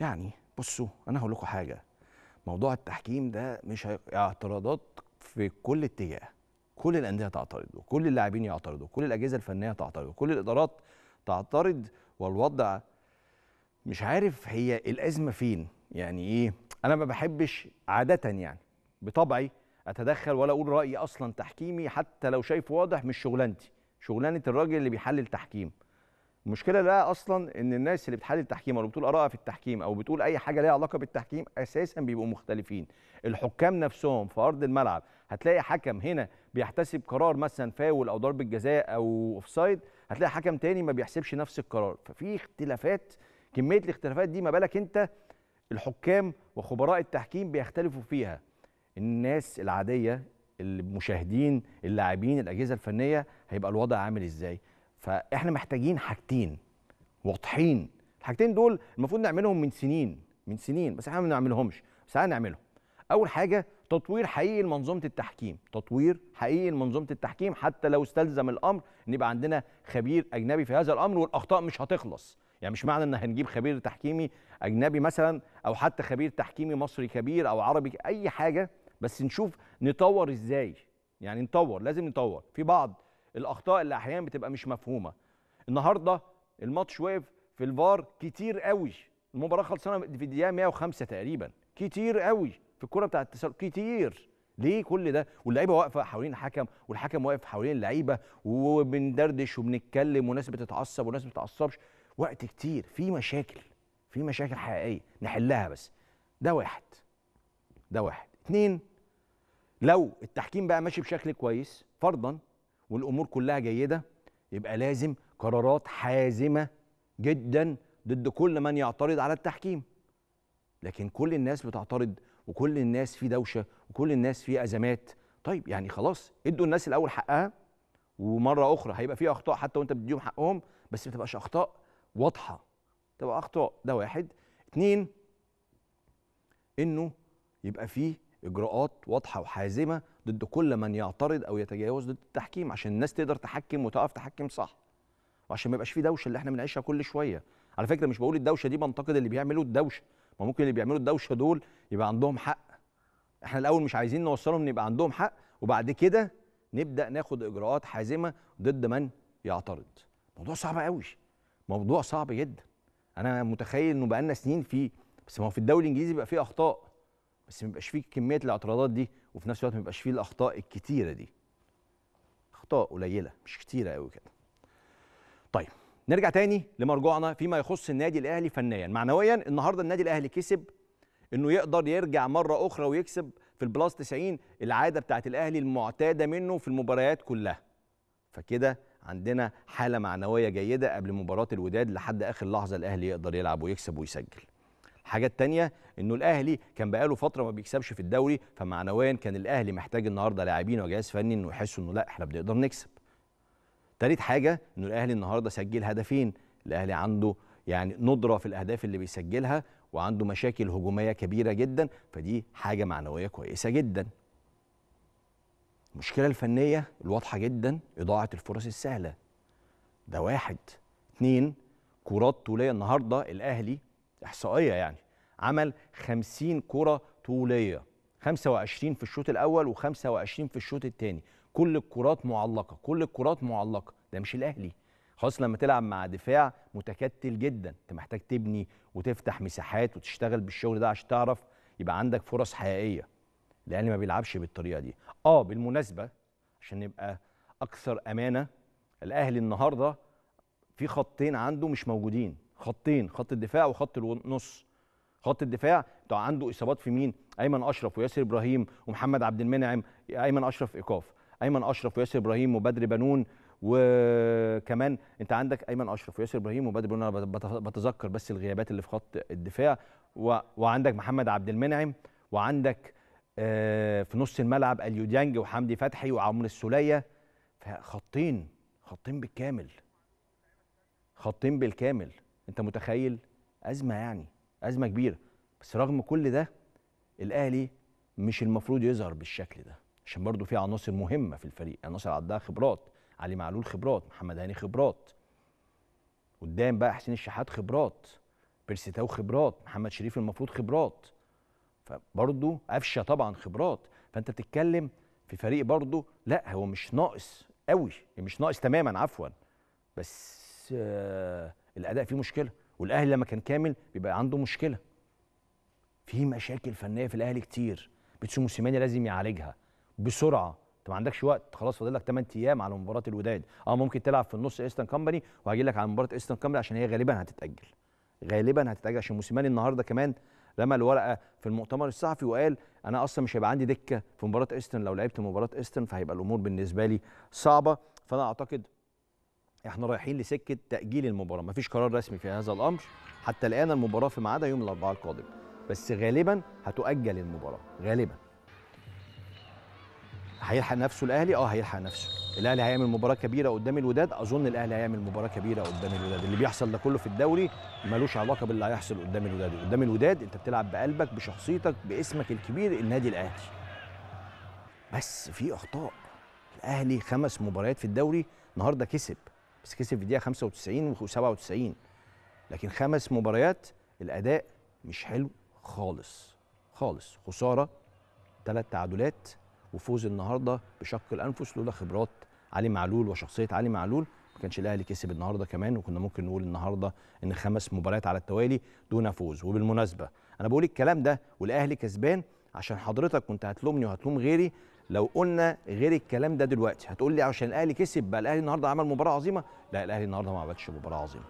يعني بصوا انا هقول لكم حاجه موضوع التحكيم ده مش هي... اعتراضات في كل اتجاه كل الانديه تعترض وكل اللاعبين يعترضوا كل الاجهزه الفنيه تعترض وكل الادارات تعترض والوضع مش عارف هي الازمه فين يعني ايه انا ما بحبش عاده يعني بطبعي اتدخل ولا اقول رايي اصلا تحكيمي حتى لو شايفه واضح مش شغلانتي شغلانه الراجل اللي بيحلل تحكيم المشكله لا اصلا ان الناس اللي بتحلل التحكيم او بتقول ارائها في التحكيم او بتقول اي حاجه ليها علاقه بالتحكيم اساسا بيبقوا مختلفين الحكام نفسهم في ارض الملعب هتلاقي حكم هنا بيحتسب قرار مثلا فاول او ضربه جزاء او اوفسايد هتلاقي حكم تاني ما بيحسبش نفس القرار ففي اختلافات كميه الاختلافات دي ما بالك انت الحكام وخبراء التحكيم بيختلفوا فيها الناس العاديه المشاهدين اللاعبين الاجهزه الفنيه هيبقى الوضع عامل ازاي فاحنا محتاجين حاجتين واضحين الحاجتين دول المفروض نعملهم من سنين من سنين بس احنا ما بنعملهمش بس هنعملهم اول حاجه تطوير حقيقي لمنظومه التحكيم تطوير حقيقي لمنظومه التحكيم حتى لو استلزم الامر ان يبقى عندنا خبير اجنبي في هذا الامر والاخطاء مش هتخلص يعني مش معنى ان هنجيب خبير تحكيمي اجنبي مثلا او حتى خبير تحكيمي مصري كبير او عربي اي حاجه بس نشوف نطور ازاي يعني نطور لازم نطور في بعض الاخطاء اللي احيانا بتبقى مش مفهومه النهارده الماتش واقف في الفار كتير قوي المباراه خلصانه في الدقيقه 105 تقريبا كتير قوي في الكره بتاعه التسلل كتير ليه كل ده واللعيبه واقفه حوالين الحكم والحكم واقف حوالين اللعيبه وبندردش وبنتكلم وناس بتتعصب وناس ما بتتعصبش وقت كتير في مشاكل في مشاكل حقيقيه نحلها بس ده واحد ده واحد اتنين لو التحكيم بقى ماشي بشكل كويس فرضا والامور كلها جيده يبقى لازم قرارات حازمه جدا ضد كل من يعترض على التحكيم لكن كل الناس بتعترض وكل الناس في دوشه وكل الناس في ازمات طيب يعني خلاص ادوا الناس الاول حقها ومره اخرى هيبقى في اخطاء حتى وانت بتديهم حقهم بس ما تبقاش اخطاء واضحه تبقى اخطاء ده واحد اتنين انه يبقى فيه اجراءات واضحه وحازمه ضد كل من يعترض او يتجاوز ضد التحكيم عشان الناس تقدر تحكم وتعرف تحكم صح وعشان ما يبقاش في دوشه اللي احنا بنعيشها كل شويه على فكره مش بقول الدوشه دي بنتقد اللي بيعملوا الدوشه ما ممكن اللي بيعملوا الدوشه دول يبقى عندهم حق احنا الاول مش عايزين نوصلهم ان يبقى عندهم حق وبعد كده نبدا ناخد اجراءات حازمه ضد من يعترض موضوع صعب قوي موضوع صعب جدا انا متخيل انه بقالنا سنين فيه بس ما هو في الدوري الانجليزي بقى فيه اخطاء بس ما يبقاش فيه كميه الاعتراضات دي وفي نفس الوقت ما يبقاش فيه الاخطاء الكتيره دي اخطاء قليله مش كتيره قوي كده طيب نرجع تاني لمرجوعنا فيما يخص النادي الاهلي فنيا معنويا النهارده النادي الاهلي كسب انه يقدر يرجع مره اخرى ويكسب في البلاس 90 العاده بتاعه الاهلي المعتاده منه في المباريات كلها فكده عندنا حاله معنويه جيده قبل مباراه الوداد لحد اخر لحظه الاهلي يقدر يلعب ويكسب ويسجل الحاجه الثانيه انه الاهلي كان بقاله فتره ما بيكسبش في الدوري فمعنويا كان الاهلي محتاج النهارده لاعبين وجهاز فني انه يحسوا انه لا احنا بنقدر نكسب تالت حاجه انه الاهلي النهارده سجل هدفين الاهلي عنده يعني ندره في الاهداف اللي بيسجلها وعنده مشاكل هجوميه كبيره جدا فدي حاجه معنويه كويسه جدا المشكله الفنيه الواضحه جدا اضاعه الفرص السهله ده واحد اتنين كرات طوليه النهارده الاهلي احصائيه يعني عمل 50 كره طوليه 25 في الشوط الاول و25 في الشوط الثاني كل الكرات معلقه كل الكرات معلقه ده مش الاهلي خاص لما تلعب مع دفاع متكتل جدا انت محتاج تبني وتفتح مساحات وتشتغل بالشغل ده عشان تعرف يبقى عندك فرص حقيقيه الاهلي ما بيلعبش بالطريقه دي اه بالمناسبه عشان نبقى اكثر امانه الاهلي النهارده في خطين عنده مش موجودين خطين خط الدفاع وخط النص خط الدفاع بتاع عنده اصابات في مين ايمن اشرف وياسر ابراهيم ومحمد عبد المنعم ايمن اشرف ايقاف ايمن اشرف وياسر ابراهيم وبدر بنون وكمان انت عندك ايمن اشرف وياسر ابراهيم وبدر بنون انا بتذكر بس الغيابات اللي في خط الدفاع و... وعندك محمد عبد المنعم وعندك آه في نص الملعب اليو ديانج وحمدي فتحي وعمر السوليه فخطين خطين بالكامل خطين بالكامل انت متخيل ازمه يعني ازمه كبيره بس رغم كل ده الاهلي مش المفروض يظهر بالشكل ده عشان برضو في عناصر مهمه في الفريق عناصر عندها خبرات علي معلول خبرات محمد هاني خبرات قدام بقى حسين الشحات خبرات بيرسي تاو خبرات محمد شريف المفروض خبرات فبرضه قفشه طبعا خبرات فانت بتتكلم في فريق برضه لا هو مش ناقص قوي مش ناقص تماما عفوا بس آه الاداء فيه مشكله والاهلي لما كان كامل بيبقى عنده مشكله في مشاكل فنيه في الاهلي كتير بيتسو موسيماني لازم يعالجها بسرعه انت ما عندكش وقت خلاص فاضل لك 8 ايام على مباراه الوداد اه ممكن تلعب في النص ايستن كامباني وهجي لك على مباراه ايستن كامباني عشان هي غالبا هتتاجل غالبا هتتاجل عشان موسيماني النهارده كمان رمى الورقه في المؤتمر الصحفي وقال انا اصلا مش هيبقى عندي دكه في مباراه ايستن لو لعبت مباراه ايستن فهيبقى الامور بالنسبه لي صعبه فانا اعتقد احنا رايحين لسكه تاجيل المباراه مفيش قرار رسمي في هذا الامر حتى الان المباراه في ميعادها يوم الاربعاء القادم بس غالبا هتؤجل المباراه غالبا هيلحق نفسه الاهلي اه هيلحق نفسه الاهلي هيعمل مباراه كبيره قدام الوداد اظن الاهلي هيعمل مباراه كبيره قدام الوداد اللي بيحصل ده كله في الدوري ملوش علاقه باللي هيحصل قدام الوداد قدام الوداد انت بتلعب بقلبك بشخصيتك باسمك الكبير النادي الاهلي بس في اخطاء الاهلي خمس مباريات في الدوري النهارده كسب بس كسب في الدقيقه 95 و97 لكن خمس مباريات الاداء مش حلو خالص خالص خساره ثلاث تعادلات وفوز النهارده بشق الانفس لولا خبرات علي معلول وشخصيه علي معلول ما كانش الاهلي كسب النهارده كمان وكنا ممكن نقول النهارده ان خمس مباريات على التوالي دون فوز وبالمناسبه انا بقول الكلام ده والاهلي كسبان عشان حضرتك كنت هتلومني وهتلوم غيري لو قلنا غير الكلام ده دلوقتي هتقول لي عشان الاهلي كسب بقى الاهلي النهارده عمل مباراه عظيمه لا الاهلي النهارده ما عملش مباراه عظيمه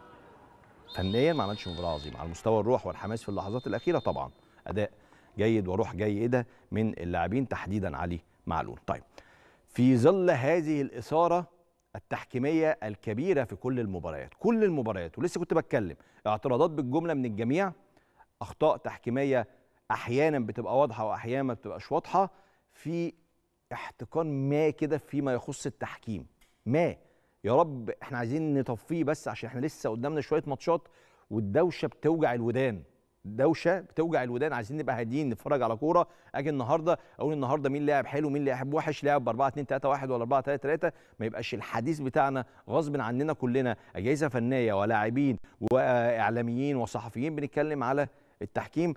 فنيا ما عملش مباراه عظيمه على مستوى الروح والحماس في اللحظات الاخيره طبعا اداء جيد وروح جيده من اللاعبين تحديدا علي معلول طيب في ظل هذه الاثاره التحكيميه الكبيره في كل المباريات كل المباريات ولسه كنت بتكلم اعتراضات بالجمله من الجميع اخطاء تحكيميه احيانا بتبقى واضحه واحيانا ما بتبقاش واضحه في احتقان ما كده فيما يخص التحكيم ما يا رب احنا عايزين نطفيه بس عشان احنا لسه قدامنا شويه ماتشات والدوشه بتوجع الودان دوشه بتوجع الودان عايزين نبقى هاديين نتفرج على كوره اجي النهارده اقول النهارده مين لاعب حلو مين لاعب وحش لاعب ب 4 2 3 1 ولا 4 3 3 ما يبقاش الحديث بتاعنا غصب عننا كلنا اجهزه فنيه ولاعبين واعلاميين وصحفيين بنتكلم على التحكيم